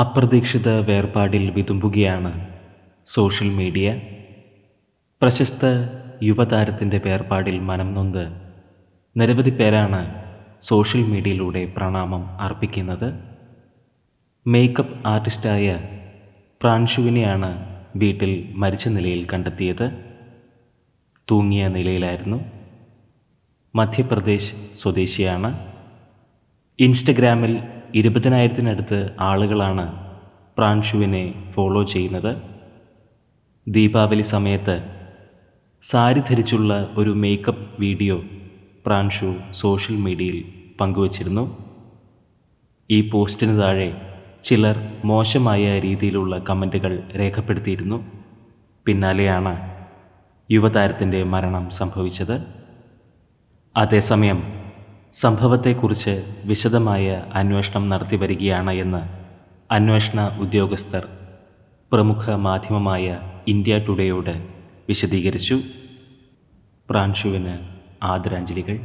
അപ്രതീക്ഷിത വേർപാടിൽ വിതുമ്പുകയാണ് social media പ്രശസ്ത യുവതാരത്തിൻ്റെ വേർപാടിൽ മനം നൊന്ത് നിരവധി പേരാണ് സോഷ്യൽ മീഡിയയിലൂടെ പ്രണാമം അർപ്പിക്കുന്നത് മേക്കപ്പ് ആർട്ടിസ്റ്റായ പ്രാൻഷുവിനെയാണ് വീട്ടിൽ മരിച്ച നിലയിൽ കണ്ടെത്തിയത് തൂങ്ങിയ നിലയിലായിരുന്നു മധ്യപ്രദേശ് സ്വദേശിയാണ് ഇൻസ്റ്റഗ്രാമിൽ ഇരുപതിനായിരത്തിനടുത്ത് ആളുകളാണ് പ്രാൻഷുവിനെ ഫോളോ ചെയ്യുന്നത് ദീപാവലി സമയത്ത് സാരി ധരിച്ചുള്ള ഒരു മേക്കപ്പ് വീഡിയോ പ്രാൻഷു സോഷ്യൽ മീഡിയയിൽ പങ്കുവച്ചിരുന്നു ഈ പോസ്റ്റിന് താഴെ ചിലർ മോശമായ രീതിയിലുള്ള കമൻറ്റുകൾ രേഖപ്പെടുത്തിയിരുന്നു പിന്നാലെയാണ് യുവതാരത്തിൻ്റെ മരണം സംഭവിച്ചത് അതേസമയം സംഭവത്തെക്കുറിച്ച് വിശദമായ അന്വേഷണം നടത്തി വരികയാണ് എന്ന് അന്വേഷണ ഉദ്യോഗസ്ഥർ പ്രമുഖ മാധ്യമമായ ഇന്ത്യ ടുഡേയോട് വിശദീകരിച്ചു പ്രാൻഷുവിന് ആദരാഞ്ജലികൾ